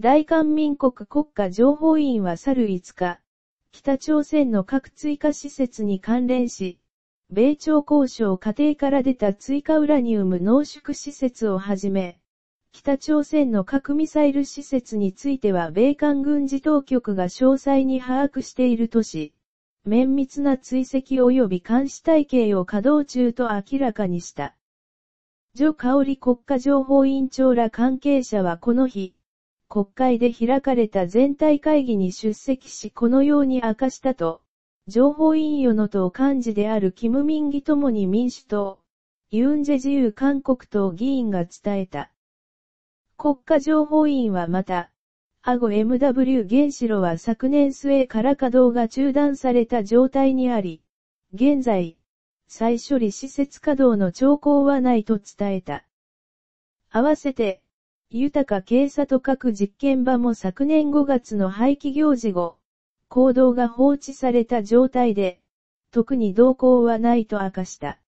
大韓民国国家情報院は去る5日、北朝鮮の核追加施設に関連し、米朝交渉過程から出た追加ウラニウム濃縮施設をはじめ、北朝鮮の核ミサイル施設については米韓軍事当局が詳細に把握しているとし、綿密な追跡及び監視体系を稼働中と明らかにした。ジョ・カオリ国家情報委員長ら関係者はこの日、国会で開かれた全体会議に出席しこのように明かしたと、情報委員与の党幹事であるキム・ミンギともに民主党、ユンジェ自由韓国党議員が伝えた。国家情報委員はまた、アゴ MW 原子炉は昨年末から稼働が中断された状態にあり、現在、再処理施設稼働の兆候はないと伝えた。合わせて、豊か警察と各実験場も昨年5月の廃棄行事後、行動が放置された状態で、特に動向はないと明かした。